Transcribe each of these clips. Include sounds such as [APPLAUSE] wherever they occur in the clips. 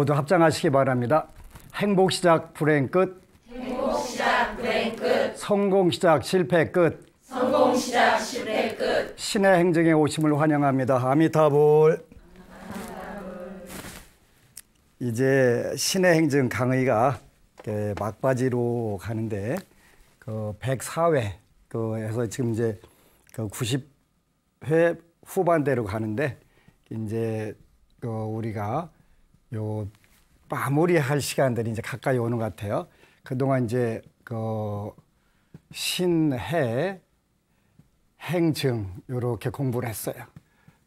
모두 합장하시기 바랍니다. 행복 시작 불행 끝. 행복 시작 불행 끝. 성공 시작 실패 끝. 성공 시작 실패 끝. 신의 행정에 오심을 환영합니다. 아미타불. 이제 신의 행정 강의가 막바지로 가는데 그 104회 그에서 지금 이제 그 90회 후반대로 가는데 이제 그 우리가 요 마무리할 시간들이 이제 가까이 오는 것 같아요. 그동안 이제 그 신해 행증 이렇게 공부를 했어요.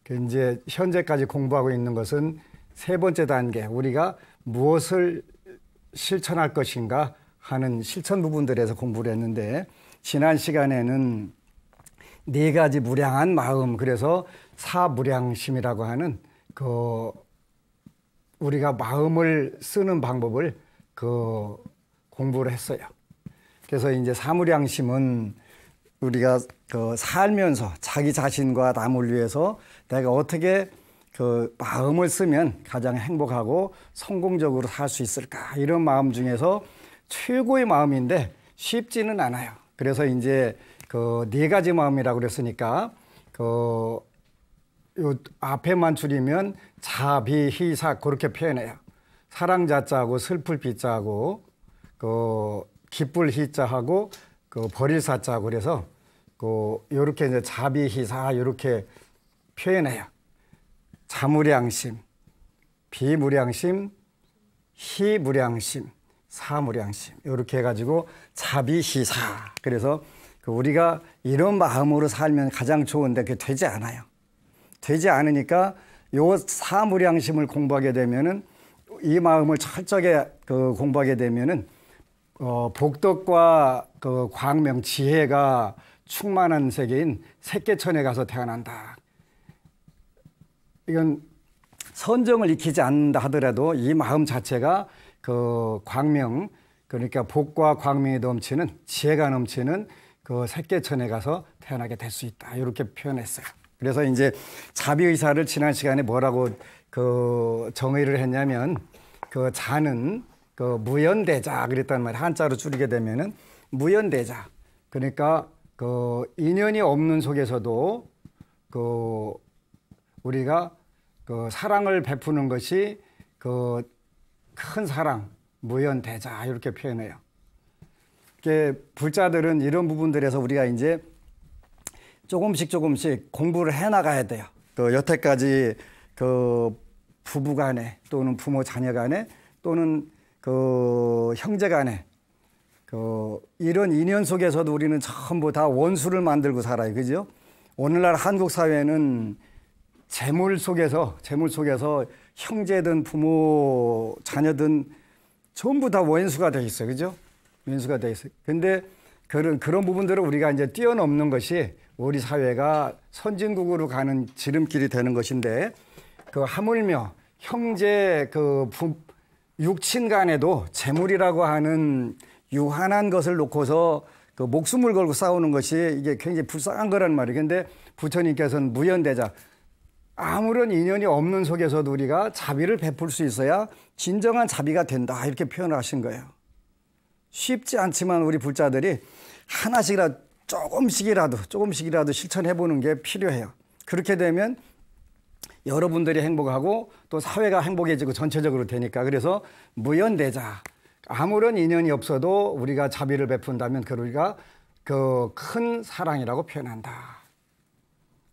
그 이제 현재까지 공부하고 있는 것은 세 번째 단계 우리가 무엇을 실천할 것인가 하는 실천 부분들에서 공부를 했는데 지난 시간에는 네 가지 무량한 마음 그래서 사무량심이라고 하는 그 우리가 마음을 쓰는 방법을 그 공부를 했어요. 그래서 이제 사물양심은 우리가 그 살면서 자기 자신과 남을 위해서 내가 어떻게 그 마음을 쓰면 가장 행복하고 성공적으로 살 수 있을까 이런 마음 중에서 최고의 마음인데 쉽지는 않아요. 그래서 이제 그 네 가지 마음이라고 그랬으니까 그요 앞에만 줄이면 자비희사 그렇게 표현해요. 사랑 자자하고 슬플 비자하고 그 기쁠 희자하고 그 버릴 사자고 그래서 그 요렇게 이제 자비희사 요렇게 표현해요. 자무량심, 비무량심, 희무량심, 사무량심 요렇게 해가지고 자비희사 그래서 그 우리가 이런 마음으로 살면 가장 좋은데 그게 되지 않아요. 되지 않으니까 요 사무량심을 공부하게 되면은 이 마음을 철저하게 그 공부하게 되면은 어, 복덕과 그 광명 지혜가 충만한 세계인 새계천에 가서 태어난다. 이건 선정을 익히지 않는다 하더라도 이 마음 자체가 그 광명 그러니까 복과 광명이 넘치는 지혜가 넘치는 그 색계천에 가서 태어나게 될 수 있다. 이렇게 표현했어요. 그래서 이제 자비 의사를 지난 시간에 뭐라고 그 정의를 했냐면 그 자는 그 무연대자 그랬단 말이에요. 한자로 줄이게 되면은 무연대자. 그러니까 그 인연이 없는 속에서도 그 우리가 그 사랑을 베푸는 것이 그 큰 사랑, 무연대자 이렇게 표현해요. 이게 불자들은 이런 부분들에서 우리가 이제 조금씩 조금씩 공부를 해나가야 돼요. 그 여태까지 그 부부 간에 또는 부모 자녀 간에 또는 그 형제 간에 그 이런 인연 속에서도 우리는 전부 다 원수를 만들고 살아요. 그죠? 오늘날 한국 사회는 재물 속에서 재물 속에서 형제든 부모 자녀든 전부 다 원수가 돼 있어요. 그죠? 원수가 돼 있어요. 근데 그런 그런 부분들을 우리가 이제 뛰어넘는 것이 우리 사회가 선진국으로 가는 지름길이 되는 것인데 그 하물며 형제 그 부, 육친 간에도 재물이라고 하는 유한한 것을 놓고서 그 목숨을 걸고 싸우는 것이 이게 굉장히 불쌍한 거란 말이에요. 근데 부처님께서는 무연대자 아무런 인연이 없는 속에서도 우리가 자비를 베풀 수 있어야 진정한 자비가 된다 이렇게 표현 하신 거예요. 쉽지 않지만 우리 불자들이 하나씩이라 조금씩이라도 조금씩이라도 실천해 보는 게 필요해요. 그렇게 되면 여러분들이 행복하고 또 사회가 행복해지고 전체적으로 되니까 그래서 무연대자 아무런 인연이 없어도 우리가 자비를 베푼다면 그걸 우리가 그큰 사랑이라고 표현한다.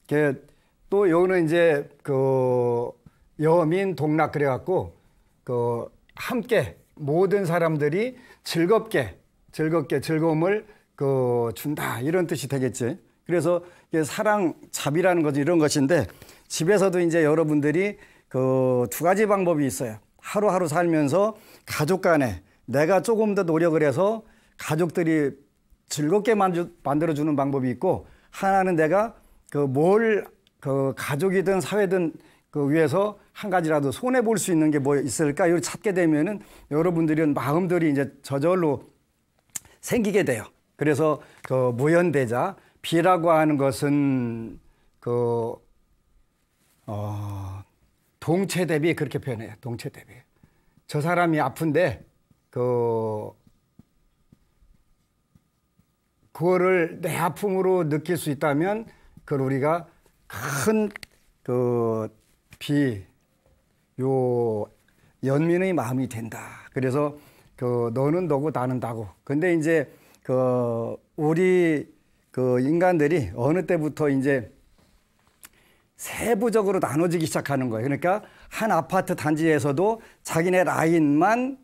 그 또 여기는 이제 그 여민 동락 그래갖고 그 함께 모든 사람들이 즐겁게 즐겁게 즐거움을 그 준다 이런 뜻이 되겠지. 그래서 사랑 잡이라는 것이 이런 것인데 집에서도 이제 여러분들이 그 두 가지 방법이 있어요. 하루하루 살면서 가족 간에 내가 조금 더 노력을 해서 가족들이 즐겁게 만들어 주는 방법이 있고 하나는 내가 그 뭘그 그 가족이든 사회든 그 위해서 한 가지라도 손해 볼 수 있는 게 뭐 있을까 이걸 찾게 되면은 여러분들은 마음들이 이제 저절로 생기게 돼요. 그래서 그 무연대자 비라고 하는 것은 그 어, 동체 대비 그렇게 표현해요. 동체 대비. 저 사람이 아픈데 그 그거를 내 아픔으로 느낄 수 있다면 그걸 우리가 큰 그 비 요 연민의 마음이 된다. 그래서 그 너는 너고 나는 나고. 근데 이제 그 우리 그 인간들이 어느 때부터 이제 세부적으로 나눠지기 시작하는 거예요. 그러니까 한 아파트 단지에서도 자기네 라인만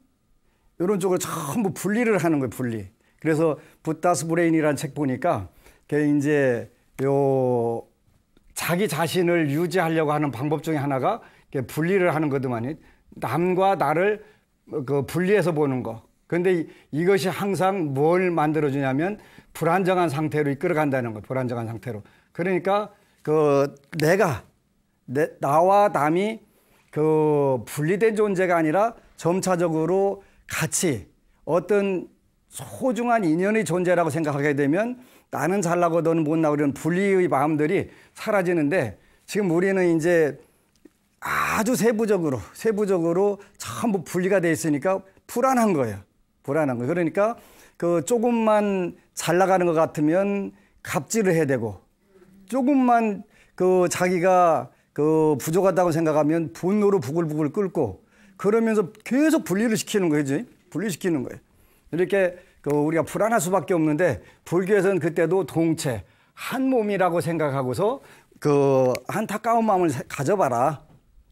이런 쪽으로 전부 분리를 하는 거예요, 분리. 그래서 붓다스 브레인이라는 책 보니까 그 이제 요 자기 자신을 유지하려고 하는 방법 중에 하나가 분리를 하는 것도 많이 남과 나를 그 분리해서 보는 거. 그런데 이것이 항상 뭘 만들어주냐면 불안정한 상태로 이끌어간다는 거예요. 불안정한 상태로. 그러니까 그 내가 내, 나와 남이 그 분리된 존재가 아니라 점차적으로 같이 어떤 소중한 인연의 존재라고 생각하게 되면 나는 잘나고 너는 못나고 이런 분리의 마음들이 사라지는데 지금 우리는 이제 아주 세부적으로 세부적으로 전부 분리가 돼 있으니까 불안한 거예요. 불안한 거예요. 그러니까 그 조금만 잘 나가는 것 같으면 갑질을 해야 되고 조금만 그 자기가 그 부족하다고 생각하면 분노로 부글부글 끓고 그러면서 계속 분리를 시키는 거지 분리시키는 거예요. 이렇게 그 우리가 불안할 수밖에 없는데 불교에서는 그때도 동체 한 몸이라고 생각하고서 그 안타까운 마음을 가져봐라.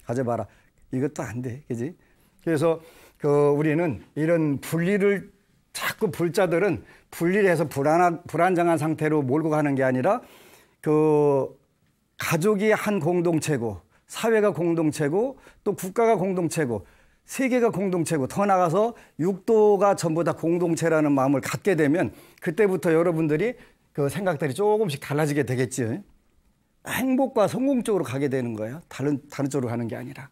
가져봐라. 이것도 안 돼. 그지? 그래서 그 우리는 이런 분리를 자꾸 불자들은 분리를 해서 불안 불안정한 상태로 몰고 가는 게 아니라 그 가족이 한 공동체고 사회가 공동체고 또 국가가 공동체고 세계가 공동체고 더 나가서 육도가 전부 다 공동체라는 마음을 갖게 되면 그때부터 여러분들이 그 생각들이 조금씩 달라지게 되겠지. 행복과 성공 쪽으로 가게 되는 거예요. 다른 다른 쪽으로 가는 게 아니라.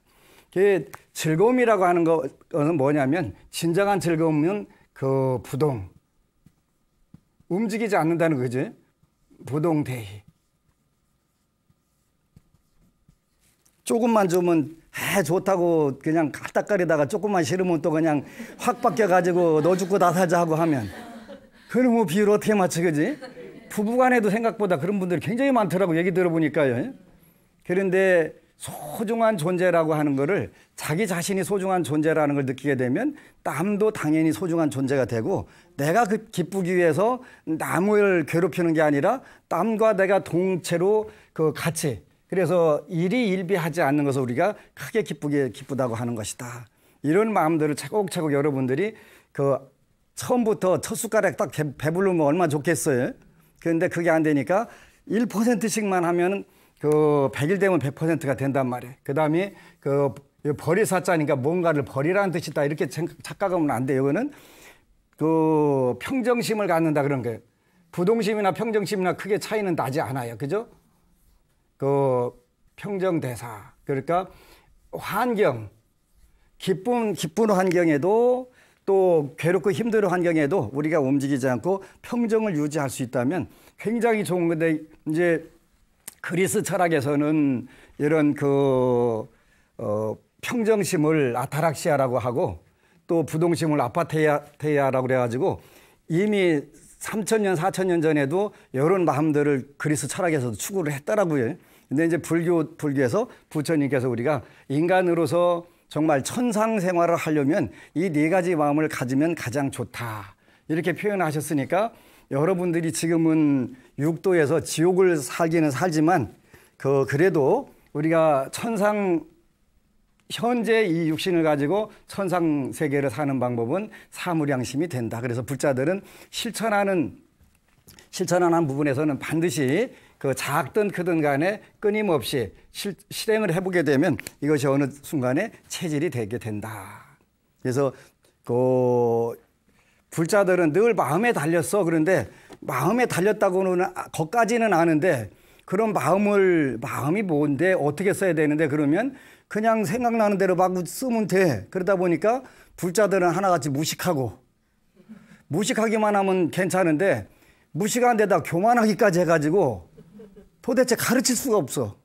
그 즐거움이라고 하는 것은 뭐냐면 진정한 즐거움은 그 부동 움직이지 않는다는 거지. 부동대희. 조금만 주면 에 아, 좋다고 그냥 까딱거리다가 조금만 싫으면 또 그냥 확 바뀌어가지고 너 죽고 나 사자 하고 하면 그럼 뭐 비율 어떻게 맞추 겠지 부부간에도 생각보다 그런 분들이 굉장히 많더라고 얘기 들어보니까요. 그런데 소중한 존재라고 하는 것을 자기 자신이 소중한 존재라는 걸 느끼게 되면 남도 당연히 소중한 존재가 되고 내가 그 기쁘기 위해서 남을 괴롭히는 게 아니라 땀과 내가 동체로 그 같이 그래서 일이 일비하지 않는 것을 우리가 크게 기쁘게 기쁘다고 하는 것이다. 이런 마음들을 차곡차곡 여러분들이 그 처음부터 첫 숟가락 딱 배불르면 얼마나 좋겠어요. 그런데 그게 안 되니까 1%씩만 하면 그 백일되면 100%가 된단 말이에요. 그다음에 그 벌이 사자니까 뭔가를 벌이라는 뜻이다 이렇게 착각하면 안 돼. 요 이거는 그 평정심을 갖는다 그런 거예요. 부동심이나 평정심이나 크게 차이는 나지 않아요. 그죠? 그 평정대사. 그러니까 환경, 기쁜 기쁜 환경에도 또 괴롭고 힘든 환경에도 우리가 움직이지 않고 평정을 유지할 수 있다면 굉장히 좋은 건데 이제 그리스 철학에서는 이런 그 어, 평정심을 아타락시아라고 하고 또 부동심을 아파테테아라고 그래가지고 이미 3천년 4천년 전에도 이런 마음들을 그리스 철학에서도 추구를 했더라고요. 근데 이제 불교 불교에서 부처님께서 우리가 인간으로서 정말 천상 생활을 하려면 이 네 가지 마음을 가지면 가장 좋다. 이렇게 표현하셨으니까 여러분들이 지금은 육도에서 지옥을 살기는 살지만 그 그래도 우리가 천상 현재 이 육신을 가지고 천상 세계를 사는 방법은 사물양심이 된다. 그래서 불자들은 실천하는 실천하는 부분에서는 반드시 그 작든 크든 간에 끊임없이 실, 실행을 해보게 되면 이것이 어느 순간에 체질이 되게 된다. 그래서 그 불자들은 늘 마음에 달렸어. 그런데 마음에 달렸다고는 거까지는 아, 아는데 그런 마음을 마음이 뭔데 어떻게 써야 되는데 그러면 그냥 생각나는 대로 막 쓰면 돼. 그러다 보니까 불자들은 하나같이 무식하고 무식하기만 하면 괜찮은데 무식한 데다 교만하기까지 해가지고 도대체 가르칠 수가 없어.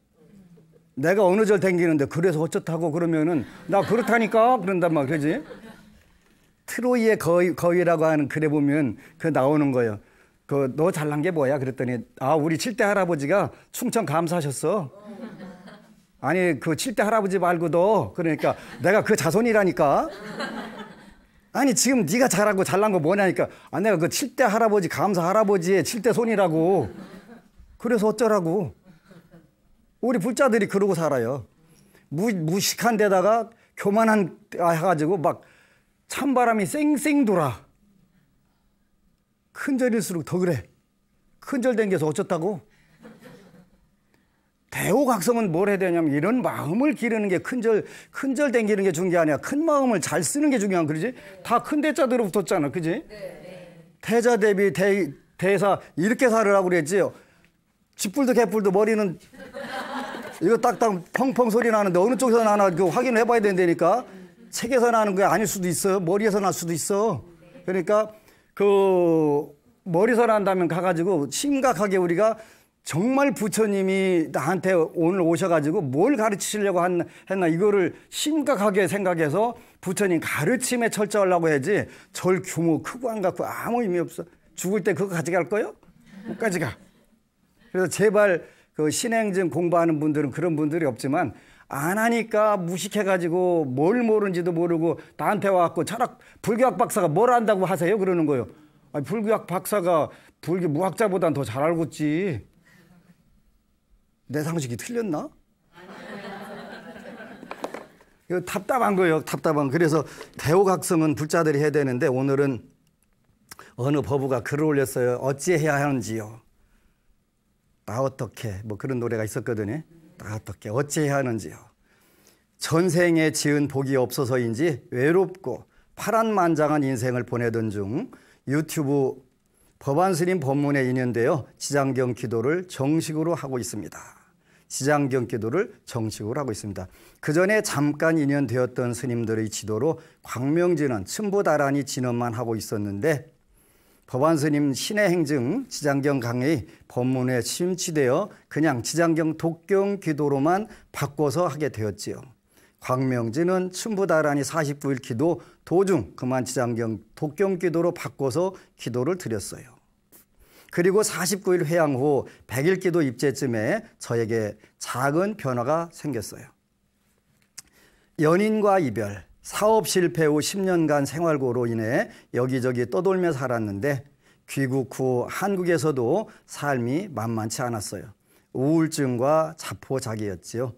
내가 어느 절 댕기는데 그래서 어쩌다고 그러면은 나 그렇다니까 그런단 말이지. 트로이의 거위, 거위라고 하는 글에 보면 그 나오는 거예요. 그 너 잘난 게 뭐야? 그랬더니 아 우리 칠대 할아버지가 충청 감사하셨어. 아니 그 칠대 할아버지 말고 도 그러니까 내가 그 자손이라니까. 아니 지금 네가 잘하고 잘난 거 뭐냐니까 아 내가 그 칠대 할아버지 감사 할아버지의 칠대 손이라고. 그래서 어쩌라고. 우리 불자들이 그러고 살아요. 무, 무식한 데다가 교만한 아, 해가지고 막 찬바람이 쌩쌩 돌아. 큰절일수록 더 그래. 큰절 된게서 어쩌다고? 대오각성은 뭘 해야 되냐면 이런 마음을 기르는 게 큰절 큰절 댕기는 게 중요한 게 아니야. 큰 마음을 잘 쓰는 게 중요한 그러지? 다 큰 대자 대로붙었잖아 그지? 대자 대비 대 대사 이렇게 살으라고 그랬지요. 쥐뿔도 개뿔도 머리는 이거 딱딱 펑펑 소리 나는데 어느 쪽에서 나나 그 확인해 봐야 된다니까. 책에서 나는 게 아닐 수도 있어. 머리에서 날 수도 있어. 그러니까 그 머리에서 난다면 가가지고 심각하게 우리가 정말 부처님이 나한테 오늘 오셔가지고 뭘 가르치시려고 한, 했나 이거를 심각하게 생각해서 부처님 가르침에 철저하려고 해야지 절 규모 크고 안 갖고 아무 의미 없어. 죽을 때 그거 가져갈 거요? 못 가져가. 그래서 제발 그 신행증 공부하는 분들은 그런 분들이 없지만 안 하니까 무식해가지고 뭘 모르는지도 모르고 나한테 와갖고 철학 불교학 박사가 뭘 안다고 하세요 그러는 거예요. 아니, 불교학 박사가 불교 무학자보단 더 잘 알겠지. 내 상식이 틀렸나? 이거 답답한 거예요. 답답한. 그래서 대오각성은 불자들이 해야 되는데 오늘은 어느 법부가 글을 올렸어요. 어찌해야 하는지요. 나 어떻게 뭐 그런 노래가 있었거든요. 아, 어떻게 어찌해야 하는지요. 전생에 지은 복이 없어서인지 외롭고 파란만장한 인생을 보내던 중 유튜브 법안스님 법문에 인연되어 지장경 기도를 정식으로 하고 있습니다. 지장경 기도를 정식으로 하고 있습니다. 그 전에 잠깐 인연되었던 스님들의 지도로 광명지는 춘부다란이 진원만 하고 있었는데 법안스님 신의 행증 지장경 강의 법문에 심취되어 그냥 지장경 독경 기도로만 바꿔서 하게 되었지요. 광명지는 춘부다라니 49일 기도 도중 그만 지장경 독경 기도로 바꿔서 기도를 드렸어요. 그리고 49일 회양 후 100일 기도 입제쯤에 저에게 작은 변화가 생겼어요. 연인과 이별, 사업 실패 후 10년간 생활고로 인해 여기저기 떠돌며 살았는데 귀국 후 한국에서도 삶이 만만치 않았어요. 우울증과 자포자기였지요.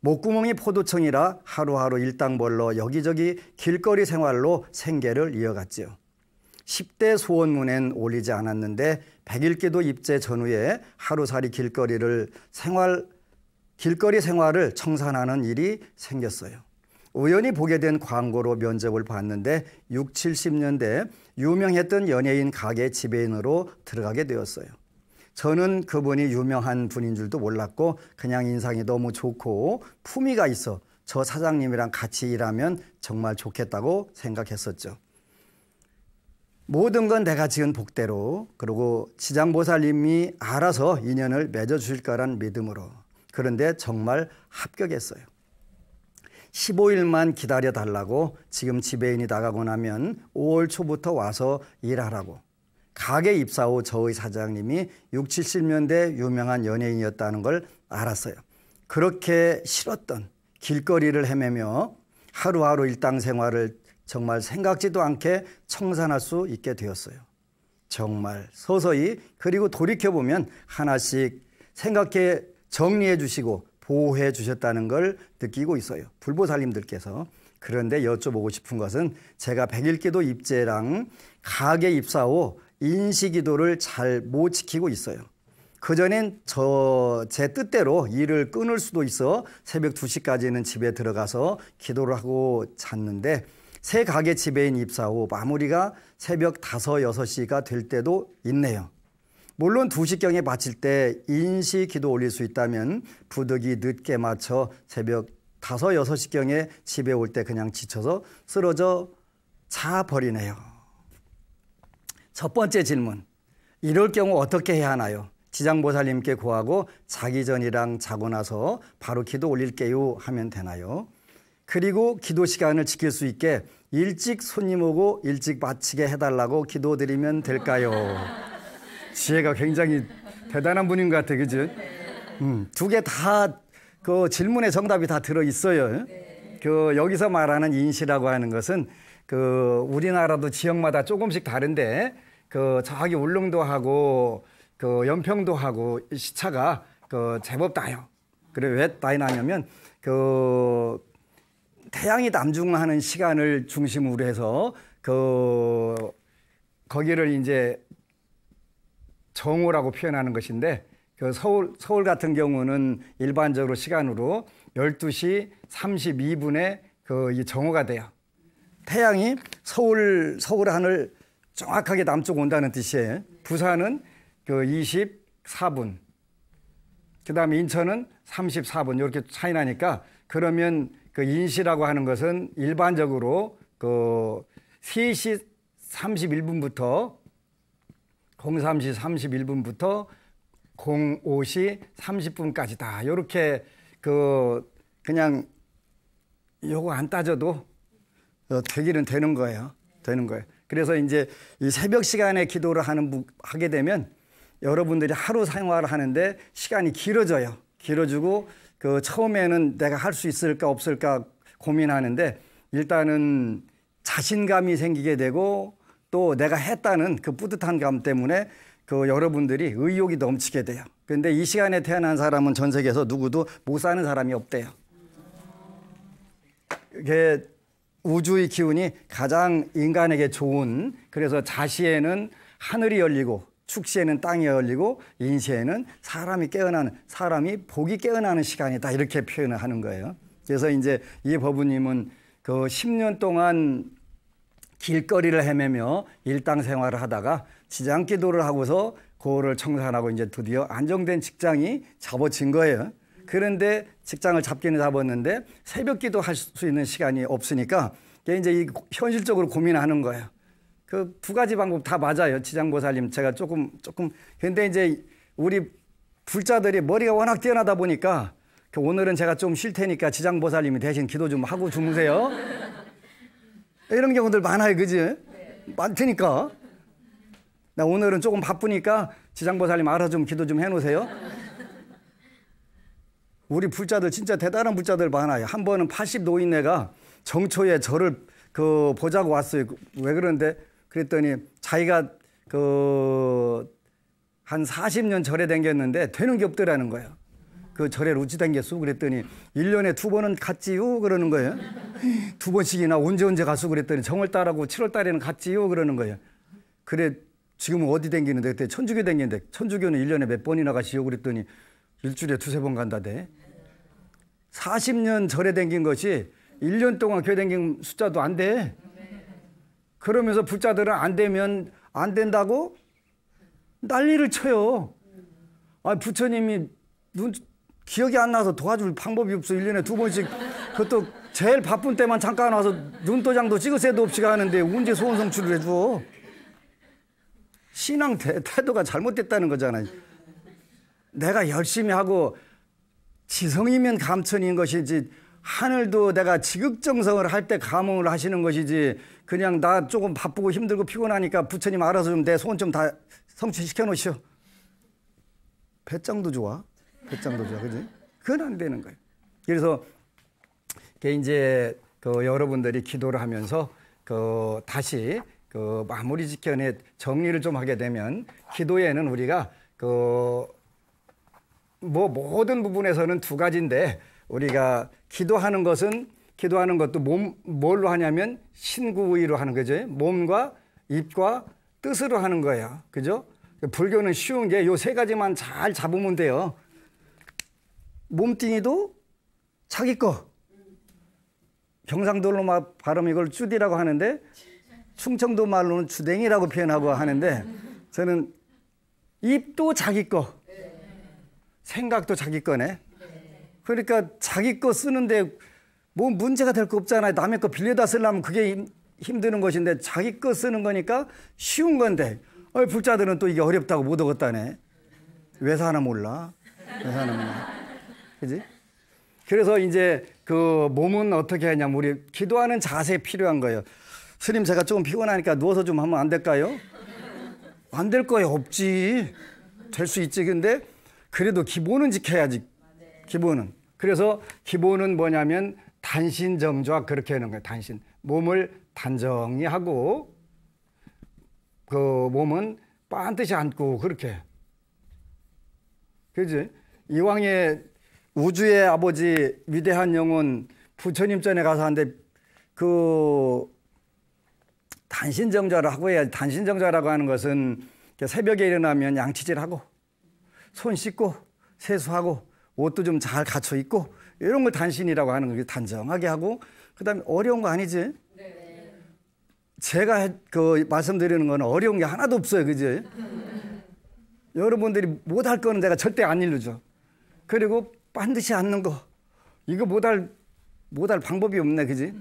목구멍이 포도청이라 하루하루 일당벌러 여기저기 길거리 생활로 생계를 이어갔지요. 10대 소원문엔 올리지 않았는데 백일기도 입제 전후에 하루살이 길거리를 생활 길거리 생활을 청산하는 일이 생겼어요. 우연히 보게 된 광고로 면접을 봤는데 6, 70년대 유명했던 연예인 가게 지배인으로 들어가게 되었어요. 저는 그분이 유명한 분인 줄도 몰랐고 그냥 인상이 너무 좋고 품위가 있어 저 사장님이랑 같이 일하면 정말 좋겠다고 생각했었죠. 모든 건 내가 지은 복대로 그리고 지장보살님이 알아서 인연을 맺어주실 거란 믿음으로 그런데 정말 합격했어요. 15일만 기다려 달라고 지금 지배인이 나가고 나면 5월 초부터 와서 일하라고 가게 입사 후 저의 사장님이 6, 70년대 유명한 연예인이었다는 걸 알았어요. 그렇게 싫었던 길거리를 헤매며 하루하루 일당 생활을 정말 생각지도 않게 청산할 수 있게 되었어요. 정말 서서히 그리고 돌이켜보면 하나씩 생각해 정리해 주시고 보호해 주셨다는 걸 느끼고 있어요. 불보살님들께서. 그런데 여쭤보고 싶은 것은 제가 백일기도 입제랑 가계 입사 후 인시기도를 잘 못 지키고 있어요. 그전엔 저 제 뜻대로 일을 끊을 수도 있어 새벽 2시까지는 집에 들어가서 기도를 하고 잤는데 새 가게 지배인 입사 후 마무리가 새벽 5, 6시가 될 때도 있네요. 물론 2시경에 마칠 때 인시 기도 올릴 수 있다면 부득이 늦게 맞춰 새벽 5, 6시경에 집에 올 때 그냥 지쳐서 쓰러져 차 버리네요. 첫 번째 질문. 이럴 경우 어떻게 해야 하나요? 지장보살님께 구하고 자기 전이랑 자고 나서 바로 기도 올릴게요 하면 되나요? 그리고 기도 시간을 지킬 수 있게 일찍 손님 오고 일찍 마치게 해달라고 기도드리면 될까요? 지혜가 굉장히 대단한 분인 것 같아, 그죠? 음, 두개 다 그 질문의 정답이 다 들어 있어요. 그 여기서 말하는 인시라고 하는 것은 그 우리나라도 지역마다 조금씩 다른데 그 저기 울릉도하고 그 연평도하고 시차가 그 제법 나요. 그래 왜 나이 나냐면 그 태양이 남중하는 시간을 중심으로 해서 그 거기를 이제 정오라고 표현하는 것인데 그 서울 서울 같은 경우는 일반적으로 시간으로 12시 32분에 그 이 정오가 돼요. 태양이 서울 서울 하늘 정확하게 남쪽 온다는 뜻이에요. 부산은 그 24분. 그다음에 인천은 34분 이렇게 차이 나니까 그러면 그 인시라고 하는 것은 일반적으로 그 3시 31분부터 03시 31분부터 05시 30분까지다. 이렇게 그 그냥 요거 안 따져도 어, 되기는 되는 거예요. 되는 거예요. 그래서 이제 이 새벽 시간에 기도를 하는 하게 되면 여러분들이 하루 생활을 하는데 시간이 길어져요. 길어지고 그 처음에는 내가 할 수 있을까 없을까 고민하는데 일단은 자신감이 생기게 되고 또 내가 했다는 그 뿌듯한 감 때문에 그 여러분들이 의욕이 넘치게 돼요. 근데 이 시간에 태어난 사람은 전 세계에서 누구도 못 사는 사람이 없대요. 이게 우주의 기운이 가장 인간에게 좋은 그래서 자시에는 하늘이 열리고 축시에는 땅이 열리고 인시에는 사람이 깨어나는 사람이 복이 깨어나는 시간이다 이렇게 표현을 하는 거예요. 그래서 이제 이 법우님은 그 10년 동안 길거리를 헤매며 일당생활을 하다가 지장기도를 하고서 고을을 청산하고 이제 드디어 안정된 직장이 잡아진 거예요. 그런데 직장을 잡기는 잡았는데 새벽 기도 할 수 있는 시간이 없으니까 이제 현실적으로 고민하는 거예요. 그 두 가지 방법 다 맞아요. 지장보살님 제가 조금 조금 근데 이제 우리 불자들이 머리가 워낙 뛰어나다 보니까 그 오늘은 제가 좀 쉴 테니까 지장보살님이 대신 기도 좀 하고 주무세요. 이런 경우들 많아요, 그지? 많으니까. 나 오늘은 조금 바쁘니까 지장보살님 알아 좀 기도 좀 해놓으세요. 우리 불자들 진짜 대단한 불자들 많아요. 한 번은 80 노인네가 정초에 저를 그 보자고 왔어요. 왜그러데 그랬더니 자기가 그 한 40년 절에 댕겼는데 되는 게 없더라는 거예요. 그 절에 루치 댕겼어 그랬더니 1년에 두 번은 갔지요 그러는 거예요. 두 번씩이나 언제 언제 가서 그랬더니 정월달하고 7월달에는 갔지요 그러는 거예요. 그래 지금 어디 댕기는데 그때 천주교 댕기는데 천주교는 1년에 몇 번이나 가시요 그랬더니 일주일에 두세 번 간다대. 40년 절에 댕긴 것이 1년 동안 교회 댕긴 숫자도 안 돼. 그러면서 부자들은 안 되면 안 된다고 난리를 쳐요. 아 부처님이 눈 기억이 안 나서 도와줄 방법이 없어. 1년에두 번씩. 그것도 제일 바쁜 때만 잠깐 와서 눈도장도 찍을 새도 없이 가는데 언제 소원 성취를 해줘. 신앙 태도가 잘못됐다는 거잖아요. 내가 열심히 하고 지성이면 감천인 것이지 하늘도 내가 지극정성을 할 때 감흥을 하시는 것이지 그냥 나 조금 바쁘고 힘들고 피곤하니까 부처님 알아서 좀 내 소원 좀 다 성취시켜 놓으시오. 배짱도 좋아. 협상도주자, 그지? 그건 안 되는 거예요. 그래서 이제 그 여러분들이 기도를 하면서 그 다시 그 마무리 직전에 정리를 좀 하게 되면 기도에는 우리가 그 뭐 모든 부분에서는 두 가지인데 우리가 기도하는 것은 기도하는 것도 몸 뭘로 하냐면 신구의로 하는 거죠. 몸과 입과 뜻으로 하는 거예요. 그죠? 불교는 쉬운 게 요 세 가지만 잘 잡으면 돼요. 몸뚱이도 자기 거. 경상도로 막 발음 이걸 쭈디라고 하는데 충청도 말로는 주댕이라고 표현하고 하는데 저는 입도 자기 거. 생각도 자기 거네. 그러니까 자기 거 쓰는데 뭐 문제가 될 거 없잖아요. 남의 거 빌려다 쓰려면 그게 힘드는 것인데 자기 거 쓰는 거니까 쉬운 건데 어, 불자들은 또 이게 어렵다고 못 얻었다네. 왜 사나 몰라. 왜 사나 몰라. 그지? 그래서 이제 그 몸은 어떻게 하냐 우리 기도하는 자세 필요한 거예요. 스님 제가 조금 피곤하니까 누워서 좀 하면 안 될까요? 안 될 거예요. 없지. 될 수 있지. 근데 그래도 기본은 지켜야지. 기본은. 그래서 기본은 뭐냐면 단신 정좌 그렇게 하는 거예요. 단신. 몸을 단정히 하고 그 몸은 반드시 안고 그렇게. 그지? 이왕에 우주의 아버지 위대한 영혼 부처님 전에 가서 한데그 단신정자라고 해야지 단신정자라고 하는 것은 새벽에 일어나면 양치질하고 손 씻고 세수하고 옷도 좀 잘 갖춰 입고 이런 걸 단신이라고 하는 거예요 단정하게 하고 그다음에 어려운 거 아니지 제가 그 말씀드리는 건 어려운 게 하나도 없어요 그지 여러분들이 못 할 거는 제가 절대 안 일루죠 그리고 반드시 앉는 거 이거 못할 못할 방법이 없네 그지?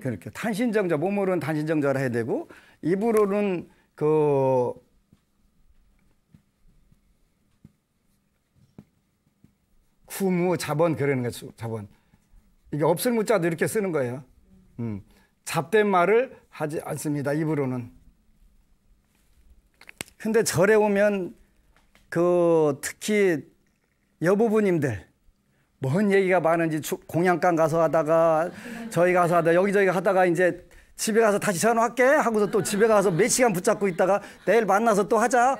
그렇게 탄신정자 몸으로는 탄신정자를 해야 되고 입으로는 그 후무 자본 그러는 거죠 자본 이게 없을 문자도 이렇게 쓰는 거예요 음. 잡된 말을 하지 않습니다 입으로는 근데 절에 오면 그 특히 여부부님들 뭔 얘기가 많은지 공양간 가서 하다가 저희 가서 하다 여기저기 하다가 이제 집에 가서 다시 전화할게 하고서 또 집에 가서 몇 시간 붙잡고 있다가 내일 만나서 또 하자.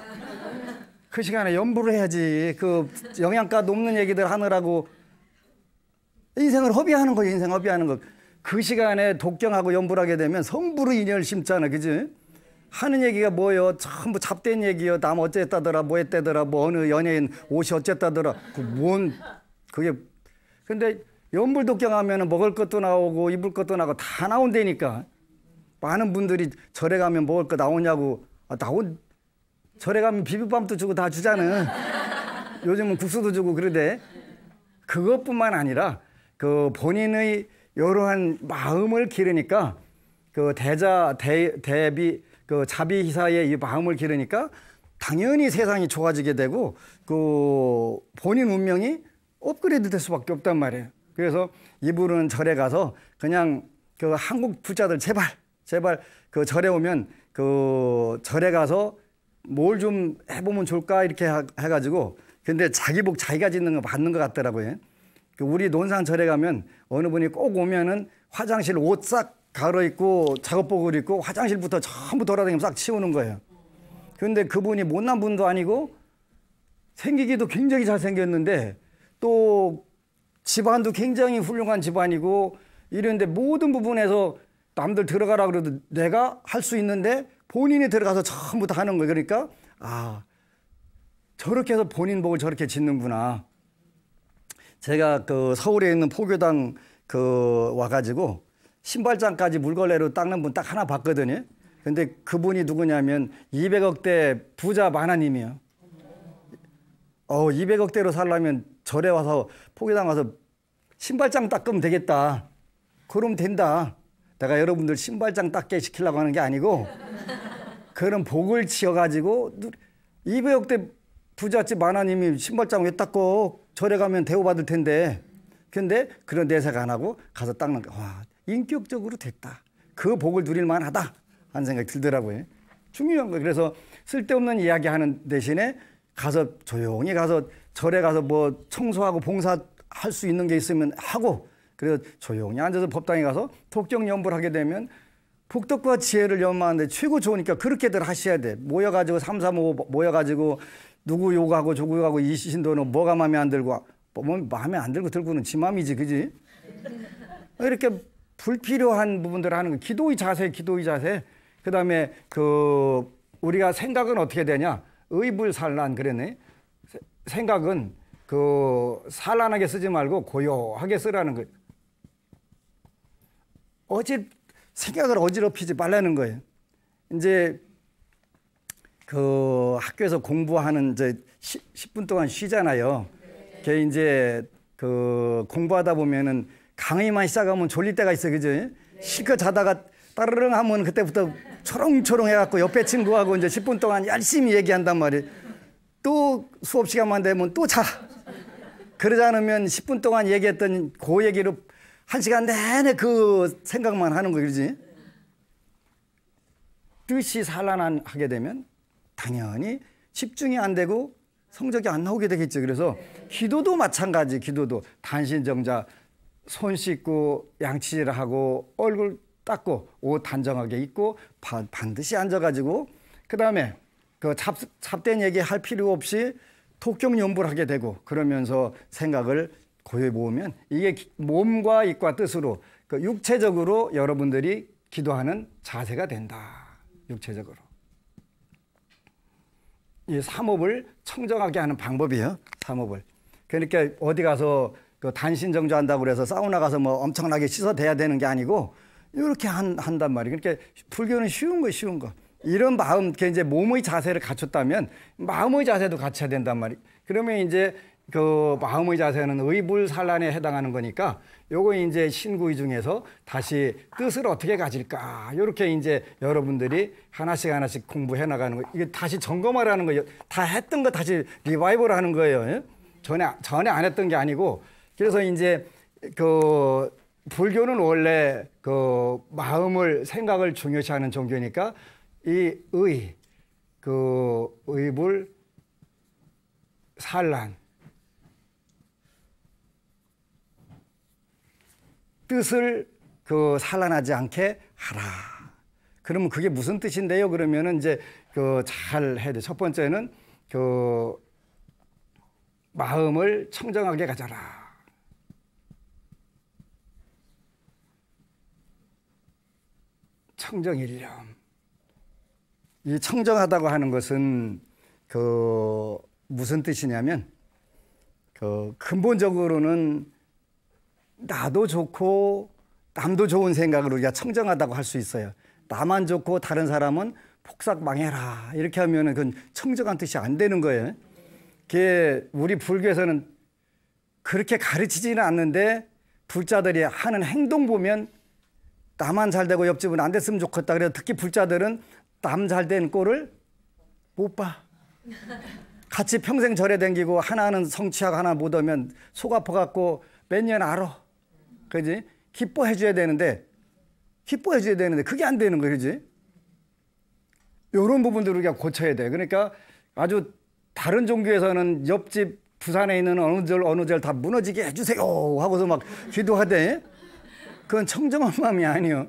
그 시간에 연부를 해야지. 그 영양가 높는 얘기들 하느라고 인생을 허비하는 거예요. 인생 허비하는 거. 그 시간에 독경하고 연불하게 되면 성부로 인연을 심잖아. 그지? 하는 얘기가 뭐예요? 전부 잡된 얘기요. 남 어쨌다더라, 뭐 했다더라, 뭐 어느 연예인 옷이 어쨌다더라. 그 뭔, 그게 근데 연불독경 하면 먹을 것도 나오고 입을 것도 나오고 다 나온다니까. 많은 분들이 절에 가면 먹을 거 나오냐고. 아, 나온, 절에 가면 비빔밥도 주고 다 주잖아. [LAUGHS] 요즘은 국수도 주고 그러대. 그것뿐만 아니라 그 본인의 여러한 마음을 기르니까 그 대자, 대, 대비, 그 자비희사의 이 마음을 기르니까 당연히 세상이 좋아지게 되고 그 본인 운명이 업그레이드 될 수밖에 없단 말이에요. 그래서 이분은 절에 가서 그냥 그 한국 부자들 제발 제발 그 절에 오면 그 절에 가서 뭘 좀 해보면 좋을까 이렇게 해가지고 근데 자기 복 자기가 짓는 거 받는 것 같더라고요. 그 우리 논산절에 가면 어느 분이 꼭 오면은 화장실 옷싹 가로 입고 작업복을 입고 화장실부터 전부 돌아다니면싹 치우는 거예요. 근데 그분이 못난 분도 아니고 생기기도 굉장히 잘생겼는데 또 집안도 굉장히 훌륭한 집안이고 이런데 모든 부분에서 남들 들어가라 그래도 내가 할 수 있는데 본인이 들어가서 전부 다 하는 거예요. 그러니까 아 저렇게 해서 본인 복을 저렇게 짓는구나. 제가 그 서울에 있는 포교당 그 와가지고 신발장까지 물걸레로 닦는 분 딱 하나 봤거든요. 근데 그분이 누구냐면 200억대 부자 만화님이요. 어, 200억대로 살려면 절에 와서 포기당 와서 신발장 닦으면 되겠다. 그럼 된다. 내가 여러분들 신발장 닦게 시키려고 하는 게 아니고 그런 복을 지어가지고 이배역 때 부잣집 만화님이 신발장 왜 닦고 절에 가면 대우받을 텐데 근데 그런 내색 안 하고 가서 닦는 거와 인격적으로 됐다. 그 복을 누릴 만하다 하는 생각이 들더라고요. 중요한 거 그래서 쓸데없는 이야기하는 대신에 가서 조용히 가서 절에 가서 뭐 청소하고 봉사할 수 있는 게 있으면 하고 그래서 조용히 앉아서 법당에 가서 독경연불 하게 되면 복덕과 지혜를 연마하는데 최고 좋으니까 그렇게들 하셔야 돼. 모여가지고 삼삼오오 모여가지고 누구 욕하고 저구 욕하고 이 신도는 뭐가 마음에 안 들고 뭐, 뭐 마음에 안 들고 들고는 지 마음이지 그지? [LAUGHS] 이렇게 불필요한 부분들 하는 거 기도의 자세 기도의 자세 그다음에 그 우리가 생각은 어떻게 되냐 의불산란 그랬네 생각은 그 산란하게 쓰지 말고 고요하게 쓰라는 거예요. 어지 생각을 어지럽히지 말라는 거예요. 이제 그 학교에서 공부하는 이제 10, 분 동안 쉬잖아요. 그 이제 그 공부하다 보면은 강의만 시작하면 졸릴 때가 있어 그죠? 실컷 자다가 따르릉 하면 그때부터 초롱초롱 해갖고 옆에 친구하고 이제 10분 동안 열심히 얘기한단 말이에요. 또 수업 시간만 되면 또 자. 그러지 않으면 10분 동안 얘기했던 그 얘기를 한 시간 내내 그 생각만 하는 거지 뜻이 산란하게 되면 당연히 집중이 안 되고 성적이 안 나오게 되겠죠. 그래서 기도도 마찬가지 기도도 단신정자 손 씻고 양치질하고 얼굴 닦고 옷 단정하게 입고 바, 반드시 앉아가지고 그 다음에 그 잡, 찹된 얘기 할 필요 없이 토경연불하게 되고 그러면서 생각을 고해 보면 이게 몸과 입과 뜻으로 그 육체적으로 여러분들이 기도하는 자세가 된다. 육체적으로. 이 삼업을 청정하게 하는 방법이에요. 삼업을. 그러니까 어디 가서 그 단신 정조한다고 그래서 사우나 가서 뭐 엄청나게 씻어대야 되는 게 아니고 이렇게 한, 한단 말이에요. 그러니까 불교는 쉬운 거 쉬운 거. 이런 마음, 이제 몸의 자세를 갖췄다면 마음의 자세도 갖춰야 된단 말이. 그러면 이제 그 마음의 자세는 의불산란에 해당하는 거니까 요거 이제 신구의 중에서 다시 뜻을 어떻게 가질까 요렇게 이제 여러분들이 하나씩 하나씩 공부해 나가는 거 이게 다시 점검하라는 거예요 다 했던 거 다시 리바이벌 하는 거예요 예? 전에 전에 안 했던 게 아니고 그래서 이제 그 불교는 원래 그 마음을 생각을 중요시하는 종교니까 이 의, 그 의불 산란 뜻을 그 산란하지 않게 하라. 그러면 그게 무슨 뜻인데요? 그러면은 이제 그 잘 해야 돼. 첫 번째는 그 마음을 청정하게 가져라. 청정일념. 이 청정하다고 하는 것은 그 무슨 뜻이냐면 그 근본적으로는 나도 좋고 남도 좋은 생각으로 우리가 청정하다고 할 수 있어요. 나만 좋고 다른 사람은 폭삭 망해라 이렇게 하면은 그건 청정한 뜻이 안 되는 거예요. 그게 우리 불교에서는 그렇게 가르치지는 않는데 불자들이 하는 행동 보면 나만 잘 되고 옆집은 안 됐으면 좋겠다. 그래서 특히 불자들은 남잘된 꼴을 못 봐. 같이 평생 절에 댕기고 하나는 성취하고 하나 못 오면 속 아파갖고 몇년 알아. 그지? 기뻐해 줘야 되는데 기뻐해 줘야 되는데 그게 안 되는 거지. 요런 부분들을 우리 고쳐야 돼. 그러니까 아주 다른 종교에서는 옆집 부산에 있는 어느 절 어느 절 다 무너지게 해주세요 하고서 막 기도하대. 그건 청정한 마음이 아니요.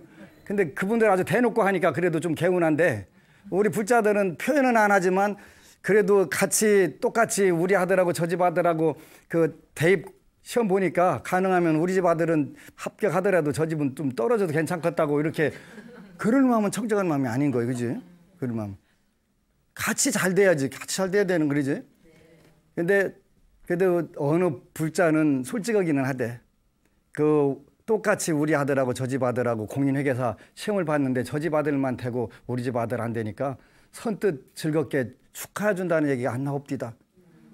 근데 그분들 아주 대놓고 하니까 그래도 좀 개운한데 우리 불자들은 표현은 안 하지만 그래도 같이 똑같이 우리 아들하고 저 집 아들하고 그 대입 시험 보니까 가능하면 우리 집 아들은 합격하더라도 저 집은 좀 떨어져도 괜찮겠다고 이렇게 그럴 마음은 청정한 마음이 아닌 거예요, 그지? 그럴 마음. 같이 잘 돼야지, 같이 잘 돼야 되는 거지. 근데 그래도 어느 불자는 솔직하기는 하대. 그 똑같이 우리 아들하고 저 집 아들하고 공인회계사 시험을 봤는데 저 집 아들만 되고 우리 집 아들 안 되니까 선뜻 즐겁게 축하해 준다는 얘기가 안 나옵디다.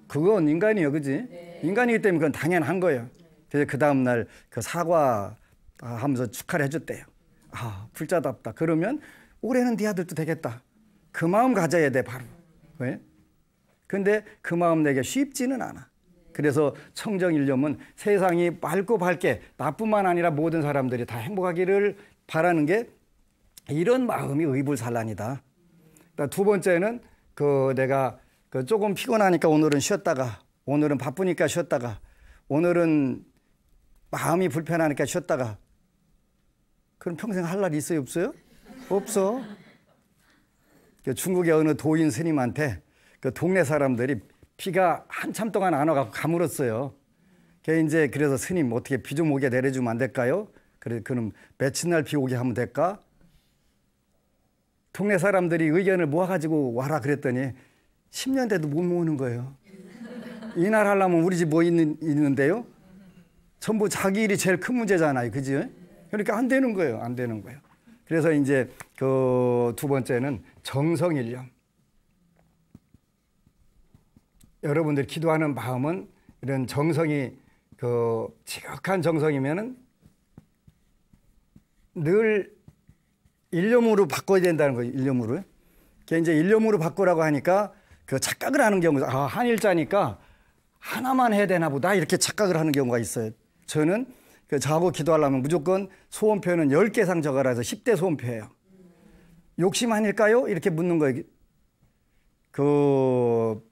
그건 인간이에요, 그지? 네. 인간이기 때문에 그건 당연한 거예요. 네. 그래서 그 다음 날 그 사과 아, 하면서 축하를 해줬대요. 아, 불자답다. 그러면 올해는 네 아들도 되겠다. 그 마음 가져야 돼, 바로. 왜? 근데 그 마음 내게 쉽지는 않아. 그래서 청정일념은 세상이 밝고 밝게 나뿐만 아니라 모든 사람들이 다 행복하기를 바라는 게 이런 마음이 의불산란이다. 그러니까 두 번째는 그 내가 그 조금 피곤하니까 오늘은 쉬었다가 오늘은 바쁘니까 쉬었다가 오늘은 마음이 불편하니까 쉬었다가 그럼 평생 할 날 있어요 없어요? 없어. 그 중국의 어느 도인 스님한테 그 동네 사람들이 피가 한참 동안 안 와갖고 가물었어요. 걔 이제 그래서 스님 어떻게 비 좀 오게 내려주면 안 될까요? 그래 그럼 며칠 날비 오게 하면 될까? 동네 사람들이 의견을 모아가지고 와라 그랬더니 10년 돼도 못 모으는 거예요. 이 날 하려면 우리 집 뭐 있는, 있는데요? 전부 자기 일이 제일 큰 문제잖아요. 그지? 그러니까 안 되는 거예요. 안 되는 거예요. 그래서 이제 그 두 번째는 정성일념. 여러분들 기도하는 마음은 이런 정성이 그 지극한 정성이면은 늘 일념으로 바꿔야 된다는 거예요. 일념으로. 그게 이제 일념으로 바꾸라고 하니까 그 착각을 하는 경우가 아, 한일자니까 하나만 해야 되나 보다 이렇게 착각을 하는 경우가 있어요. 저는 그 자고 기도하려면 무조건 소원표는 10개 상 적어라 해서 10대 소원표예요. 욕심 아닐까요? 이렇게 묻는 거예요. 그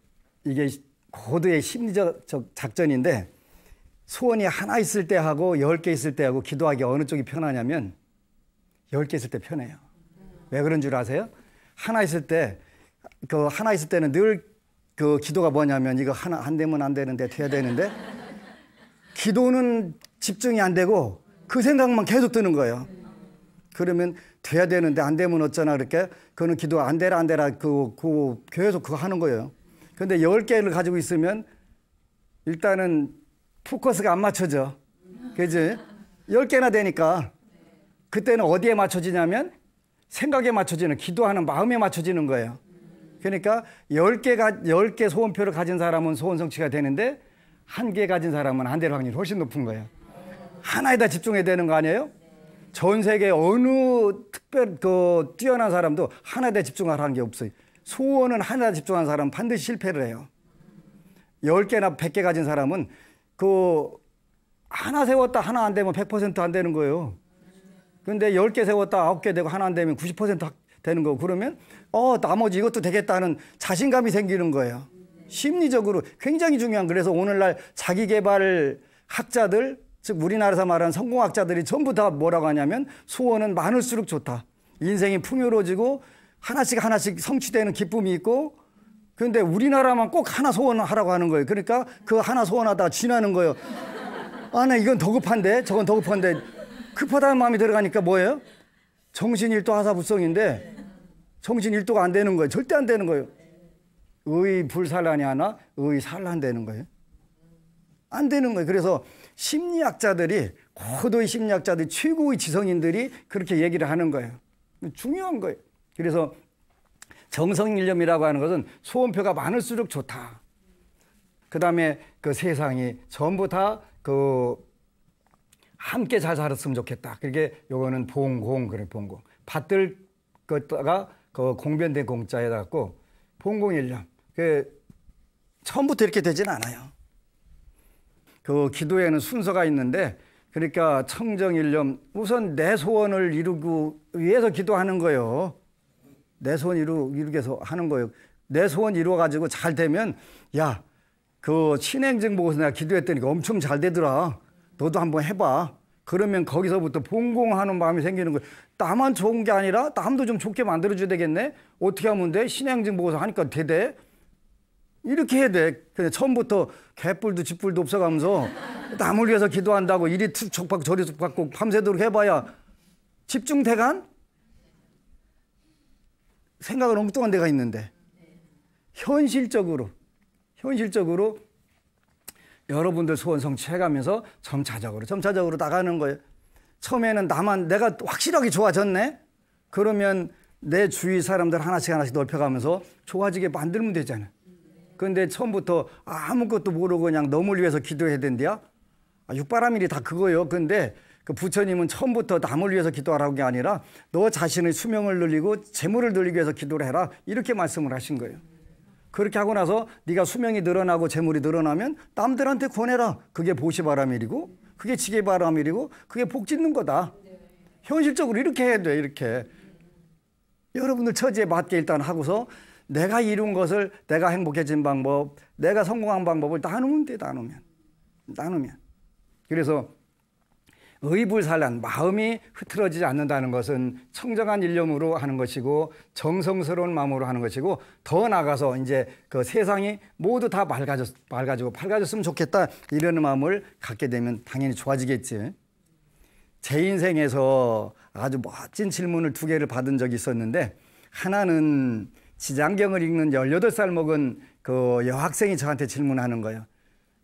이게 고도의 심리적 작전인데 소원이 하나 있을 때 하고 열 개 있을 때 하고 기도하기 어느 쪽이 편하냐면 열 개 있을 때 편해요. 왜 그런 줄 아세요? 하나 있을 때 그 하나 있을 때는 늘 그 기도가 뭐냐면 이거 하나 안 되면 안 되는데 돼야 되는데 기도는 집중이 안 되고 그 생각만 계속 드는 거예요. 그러면 돼야 되는데 안 되면 어쩌나 그렇게 그는 기도 안 되라 안 되라 그, 그 계속 그거 하는 거예요. 근데 열개를 가지고 있으면 일단은 포커스가 안 맞춰져. 그지? 열개나 되니까 그때는 어디에 맞춰지냐면 생각에 맞춰지는, 기도하는 마음에 맞춰지는 거예요. 그러니까 열개가열 개 소원표를 가진 사람은 소원 성취가 되는데 한 개 가진 사람은 한 대일 확률이 훨씬 높은 거예요. 하나에다 집중해야 되는 거 아니에요? 전 세계 어느 특별 그 뛰어난 사람도 하나에 집중하라는 게 없어요. 소원은 하나 집중한 사람은 반드시 실패를 해요. 10개나 100개 가진 사람은 그 하나 세웠다 하나 안 되면 100%안 되는 거예요. 근데 10개 세웠다 9개 되고 하나 안 되면 90% 되는 거 그러면 어 나머지 이것도 되겠다는 자신감이 생기는 거예요. 심리적으로 굉장히 중요한 그래서 오늘날 자기 개발 학자들 즉 우리나라에서 말하는 성공학자들이 전부 다 뭐라고 하냐면 소원은 많을수록 좋다. 인생이 풍요로워지고 하나씩 하나씩 성취되는 기쁨이 있고 그런데 우리나라만 꼭 하나 소원하라고 하는 거예요. 그러니까 그 하나 소원하다 가 지나는 거예요. 아, 나 이건 더 급한데 저건 더 급한데 급하다는 마음이 들어가니까 뭐예요? 정신일도 하사불성인데 정신일도가 안 되는 거예요. 절대 안 되는 거예요. 의불살란이 하나 의 산란되는 거예요. 안 되는 거예요. 그래서 심리학자들이 고도의 심리학자들 최고의 지성인들이 그렇게 얘기를 하는 거예요. 중요한 거예요. 그래서 정성일념이라고 하는 것은 소음표가 많을수록 좋다. 그다음에 그 세상이 전부 다 그 함께 잘 살았으면 좋겠다. 그게 그러니까 요거는 봉공 그래 봉공. 밭들 걷다가 그 공변된 공자에 갖고 봉공일념. 그 처음부터 이렇게 되진 않아요. 그 기도에는 순서가 있는데 그러니까 청정일념 우선 내 소원을 이루기 위해서 기도하는 거예요. 내 소원 이루, 이루기 위해서 하는 거예요. 내 소원 이루어가지고 잘 되면, 야, 그 신행증 보고서 내가 기도했더니 엄청 잘 되더라. 너도 한번 해봐. 그러면 거기서부터 봉공하는 마음이 생기는 거예요. 나만 좋은 게 아니라 남도 좀 좋게 만들어줘야 되겠네? 어떻게 하면 돼? 신행증 보고서 하니까 되대? 이렇게 해야 돼. 근데 처음부터 개뿔도 쥐뿔도 없어가면서 남을 위해서 기도한다고 이리 툭촉박 저리 툭 받고 밤새도록 해봐야 집중대간 생각은 엉뚱한 데가 있는데 현실적으로 현실적으로 여러분들 소원 성취해가면서 점차적으로 점차적으로 나가는 거예요. 처음에는 나만 내가 확실하게 좋아졌네. 그러면 내 주위 사람들 하나씩 하나씩 넓혀가면서 좋아지게 만들면 되잖아요. 그런데 처음부터 아무것도 모르고 그냥 너무 위해서 기도해야 된대요. 아, 육바라밀이 다 그거예요. 근데 그 부처님은 처음부터 남을 위해서 기도하라는 게 아니라 너 자신의 수명을 늘리고 재물을 늘리기 위해서 기도를 해라 이렇게 말씀을 하신 거예요. 그렇게 하고 나서 네가 수명이 늘어나고 재물이 늘어나면 남들한테 권해라. 그게 보시바람일이고 그게 지게바람일이고 그게 복 짓는 거다. 현실적으로 이렇게 해야 돼 이렇게. 여러분들 처지에 맞게 일단 하고서 내가 이룬 것을 내가 행복해진 방법, 내가 성공한 방법을 나누면 돼 나누면. 나누면. 그래서 의불산란 마음이 흐트러지지 않는다는 것은 청정한 일념으로 하는 것이고 정성스러운 마음으로 하는 것이고 더 나가서 아 이제 그 세상이 모두 다 맑아졌, 맑아지고 밝아졌으면 좋겠다 이런 마음을 갖게 되면 당연히 좋아지겠지. 제 인생에서 아주 멋진 질문을 두 개를 받은 적이 있었는데 하나는 지장경을 읽는 18살 먹은 그 여학생이 저한테 질문하는 거예요.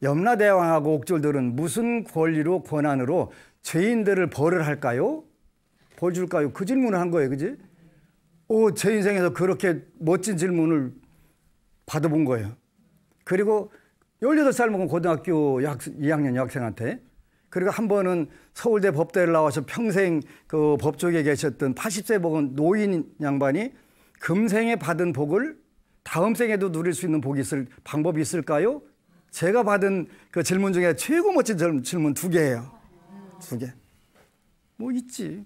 염라대왕하고 옥졸들은 무슨 권리로 권한으로 죄인들을 벌을 할까요? 벌 줄까요? 그 질문을 한 거예요. 그지? 오, 제 인생에서 그렇게 멋진 질문을 받아본 거예요. 그리고 18살 먹은 고등학교 약, 2학년 여학생한테 그리고 한 번은 서울대 법대를 나와서 평생 그 법조계에 계셨던 80세 먹은 노인 양반이 금생에 받은 복을 다음 생에도 누릴 수 있는 복이 있을 방법이 있을까요? 제가 받은 그 질문 중에 최고 멋진 질문 두 개예요. 두 개. 뭐 있지.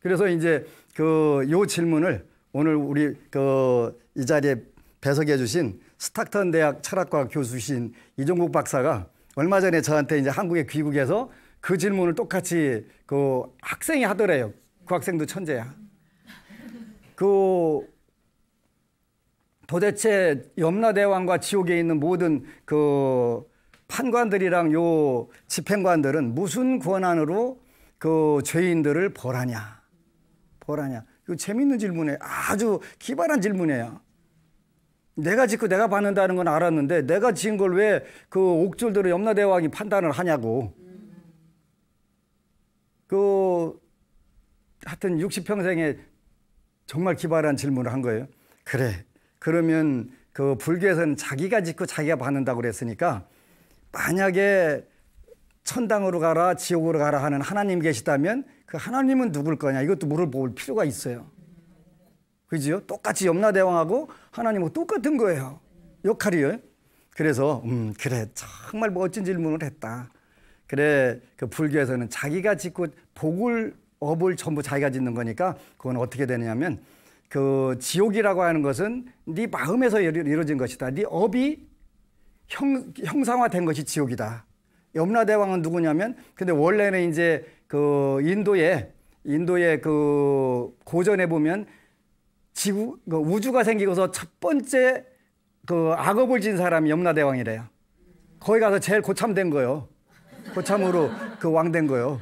그래서 이제 그 요 질문을 오늘 우리 그 이 자리에 배석해 주신 스탁턴 대학 철학과 교수신 이종국 박사가 얼마 전에 저한테 이제 한국에 귀국해서 그 질문을 똑같이 그 학생이 하더래요. 그 학생도 천재야. 그 도대체 염라대왕과 지옥에 있는 모든 그 판관들이랑 요 집행관들은 무슨 권한으로 그 죄인들을 벌하냐? 벌하냐? 이 재밌는 질문에 아주 기발한 질문이에요. 내가 짓고 내가 받는다는 건 알았는데 내가 지은 걸 왜 그 옥졸들의 염라대왕이 판단을 하냐고. 그 하여튼 60평생에 정말 기발한 질문을 한 거예요. 그래. 그러면 그 불교에서는 자기가 짓고 자기가 받는다고 그랬으니까 만약에 천당으로 가라 지옥으로 가라 하는 하나님 계시다면 그 하나님은 누굴 거냐 이것도 물어볼 필요가 있어요. 그죠 똑같이 염라대왕하고 하나님하고 똑같은 거예요. 역할이요. 그래서 음 그래 정말 멋진 질문을 했다. 그래 그 불교에서는 자기가 짓고 복을 업을 전부 자기가 짓는 거니까 그건 어떻게 되냐면그 지옥이라고 하는 것은 네 마음에서 이루어진 것이다. 네 업이 형, 형상화된 것이 지옥이다. 염라대왕은 누구냐면 근데 원래는 이제 그 인도에 인도의 그 고전에 보면 지구 그 우주가 생기고서 첫 번째 그 악업을 진 사람이 염라대왕이래요. 거기 가서 제일 고참된 거요. 고참으로 그 왕 된 거요.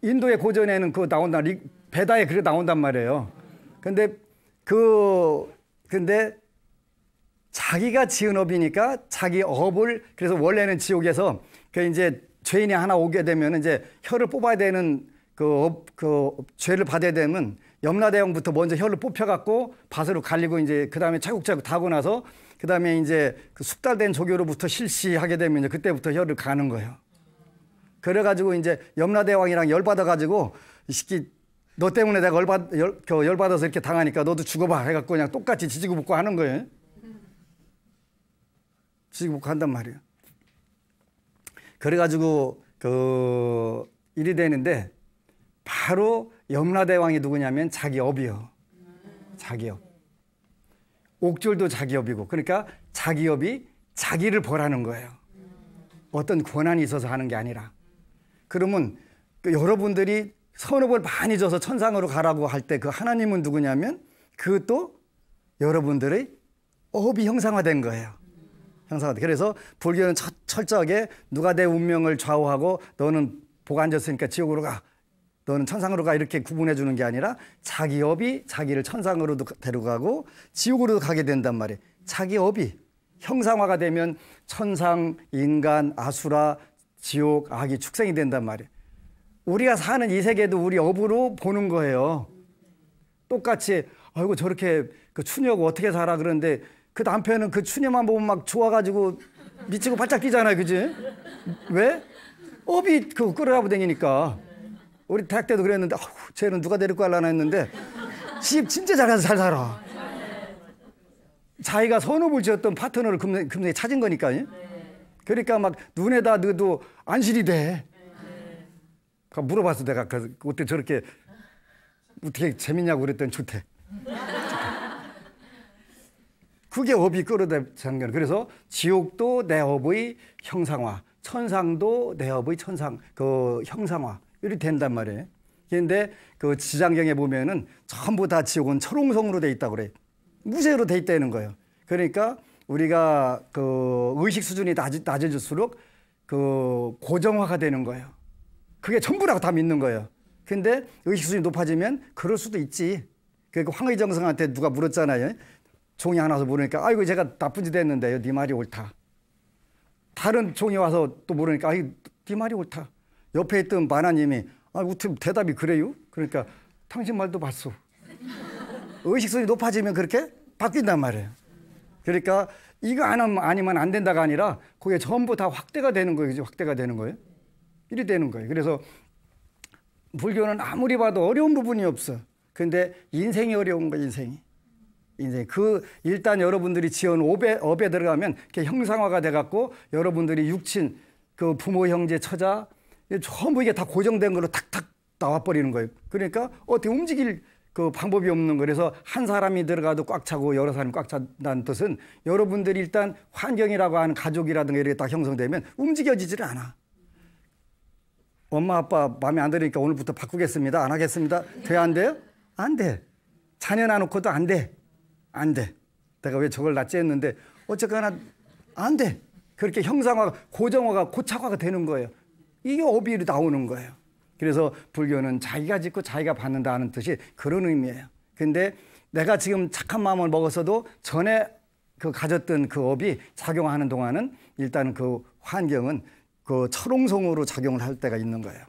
인도의 고전에는 그 나온다. 리, 베다에 그게 나온단 말이에요. 근데 그 근데 자기가 지은 업이니까 자기 업을 그래서 원래는 지옥에서 그 이제 죄인이 하나 오게 되면 이제 혀를 뽑아야 되는 그, 업, 그 죄를 받아야 되면 염라대왕부터 먼저 혀를 뽑혀갖고 밭으로 갈리고 이제 그 다음에 차곡차곡 타고 나서 그 다음에 이제 그 숙달된 조교로부터 실시하게 되면 이제 그때부터 혀를 가는 거예요. 그래가지고 이제 염라대왕이랑 열받아가지고 이 새끼 너 때문에 내가 열 받, 열, 그 열받아서 이렇게 당하니까 너도 죽어봐 해갖고 그냥 똑같이 지지고 붙고 하는 거예요. 주지 먹고 한단 말이에요. 그래가지고 그 일이 되는데 바로 염라대왕이 누구냐면 자기 업이요. 자기 업. 옥졸도 자기 업이고 그러니까 자기 업이 자기를 벌하는 거예요. 어떤 권한이 있어서 하는 게 아니라. 그러면 그 여러분들이 선업을 많이 줘서 천상으로 가라고 할 때 그 하나님은 누구냐면 그것 여러분들의 업이 형상화된 거예요. 형상화돼. 그래서 불교는 철, 철저하게 누가 내 운명을 좌우하고 너는 복 앉았으니까 지옥으로 가. 너는 천상으로 가 이렇게 구분해 주는 게 아니라 자기 업이 자기를 천상으로도 데려가고 지옥으로도 가게 된단 말이에요. 자기 업이 형상화가 되면 천상, 인간, 아수라, 지옥, 악이 축생이 된단 말이에요. 우리가 사는 이 세계도 우리 업으로 보는 거예요. 똑같이 아이고 저렇게 그추녀혁 어떻게 살아 그런데 그 남편은 그 추녀만 보면 막 좋아가지고 미치고 바짝 뛰잖아요, 그지? 왜? 업이 그 끌어가고 다니니까. 우리 대학 때도 그랬는데, 어우, 쟤는 누가 데리고 갈라나 했는데, 집 진짜 잘해서 잘 살아. 자기가 선업을 지었던 파트너를 금세, 금세 찾은 거니까 그러니까 막 눈에다 넣어도 안실이 돼. 물어봤어, 내가. 어떻게 저렇게, 어떻게 재밌냐고 그랬더니 좋 그게 업이 끌어다 잠겨는 그래서 지옥도 내 업의 형상화, 천상도 내 업의 천상 그 형상화 이렇게 된단 말이에요. 그런데 그 지장경에 보면은 전부 다 지옥은 철옹성으로 돼 있다 그래. 무쇠로 돼 있다는 거예요. 그러니까 우리가 그 의식 수준이 낮, 낮아질수록 그 고정화가 되는 거예요. 그게 전부라고 다 믿는 거예요. 근데 의식 수준이 높아지면 그럴 수도 있지. 그러니까 황의정성한테 누가 물었잖아요. 종이 하나 서 물으니까 아이고 제가 나쁜 짓 했는데요. 네 말이 옳다. 다른 종이 와서 또 물으니까 아이고 네 말이 옳다. 옆에 있던 마나님이 아, 어떻 대답이 그래요? 그러니까 당신 말도 봤어. 의식성이 높아지면 그렇게 바뀐단 말이에요. 그러니까 이거 안 하면 아니면 안 된다가 아니라 그게 전부 다 확대가 되는 거예요. 확대가 되는 거예요. 일이 되는 거예요. 그래서 불교는 아무리 봐도 어려운 부분이 없어. 근데 인생이 어려운 거 인생이. 인제그 일단 여러분들이 지은 업에, 업에 들어가면 이 형상화가 돼갖고 여러분들이 육친 그 부모 형제 처자 전부 이게 다 고정된 걸로 탁탁 나와버리는 거예요. 그러니까 어떻게 움직일 그 방법이 없는 거 그래서 한 사람이 들어가도 꽉 차고 여러 사람이 꽉 찬다는 뜻은 여러분들이 일단 환경이라고 하는 가족이라든가 이렇게 딱 형성되면 움직여지지를 않아. 엄마 아빠 마음에 안들으니까 오늘부터 바꾸겠습니다. 안 하겠습니다. 돼 안 돼요? 안 돼. 자녀 놔놓고도 안 돼. 안 돼. 내가 왜 저걸 낫지 했는데 어쨌거나 안 돼. 그렇게 형상화가 고정화가 고착화가 되는 거예요. 이게 오비로 나오는 거예요. 그래서 불교는 자기가 짓고 자기가 받는다는 뜻이 그런 의미예요. 근데 내가 지금 착한 마음을 먹어도 전에 그 가졌던 그 업이 작용하는 동안은 일단 그 환경은 그 철옹성으로 작용을 할 때가 있는 거예요.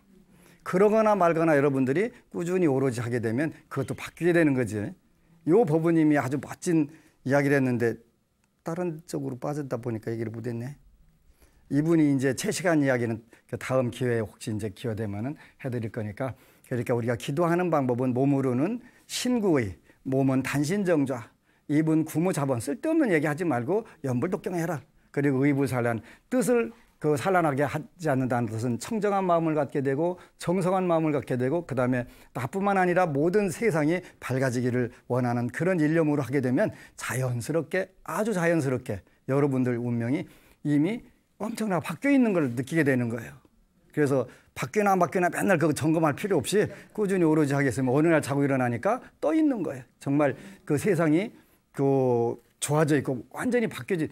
그러거나 말거나 여러분들이 꾸준히 오로지 하게 되면 그것도 바뀌게 되는 거지. 요 법우님이 아주 멋진 이야기를 했는데 다른 쪽으로 빠졌다 보니까 얘기를 못 했네. 이분이 이제 체시간 이야기는 그 다음 기회에 혹시 이제 기회되면은 해드릴 거니까 그러니까 우리가 기도하는 방법은 몸으로는 신구의 몸은 단신정좌 입은 구무자본 쓸데없는 얘기하지 말고 연불독경해라 그리고 의부살란 뜻을 그 산란하게 하지 않는다는 것은 청정한 마음을 갖게 되고 정성한 마음을 갖게 되고 그다음에 나뿐만 아니라 모든 세상이 밝아지기를 원하는 그런 일념으로 하게 되면 자연스럽게 아주 자연스럽게 여러분들 운명이 이미 엄청나 바뀌어 있는 걸 느끼게 되는 거예요. 그래서 바뀌나 안 바뀌나 맨날 그거 점검할 필요 없이 꾸준히 오로지 하겠으면 어느 날 자고 일어나니까 떠 있는 거예요. 정말 그 세상이 그 좋아져 있고 완전히 바뀌어진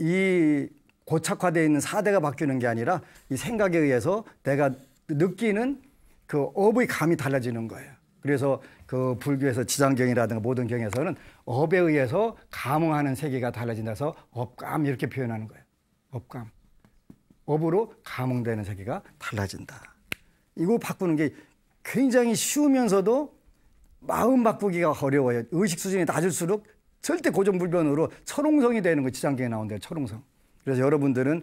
이 고착화되어 있는 사대가 바뀌는 게 아니라 이 생각에 의해서 내가 느끼는 그 업의 감이 달라지는 거예요. 그래서 그 불교에서 지장경이라든가 모든 경에서는 업에 의해서 감흥하는 세계가 달라진다서 업감 이렇게 표현하는 거예요. 업감. 업으로 감흥되는 세계가 달라진다. 이거 바꾸는 게 굉장히 쉬우면서도 마음 바꾸기가 어려워요. 의식 수준이 낮을수록 절대 고정불변으로 철옹성이 되는 거 지장경에 나온대요. 철옹성. 그래서 여러분들은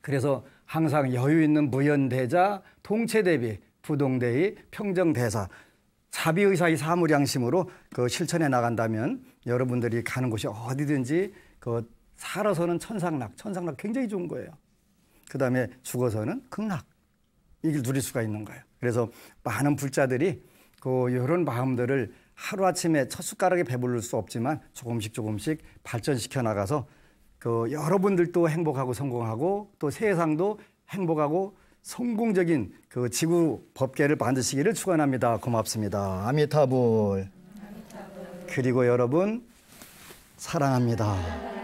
그래서 항상 여유 있는 무연대자, 통체대비, 부동대의 평정대사, 자비의사의 사무량심으로그 실천해 나간다면 여러분들이 가는 곳이 어디든지 그 살아서는 천상락, 천상락 굉장히 좋은 거예요. 그 다음에 죽어서는 극락, 이길 누릴 수가 있는 거예요. 그래서 많은 불자들이 그 이런 마음들을 하루아침에 첫 숟가락에 배부를 수 없지만 조금씩 조금씩 발전시켜 나가서 그 여러분들도 행복하고 성공하고 또 세상도 행복하고 성공적인 그 지구 법계를 만드시기를 축원합니다. 고맙습니다. 아미타불. 그리고 여러분 사랑합니다.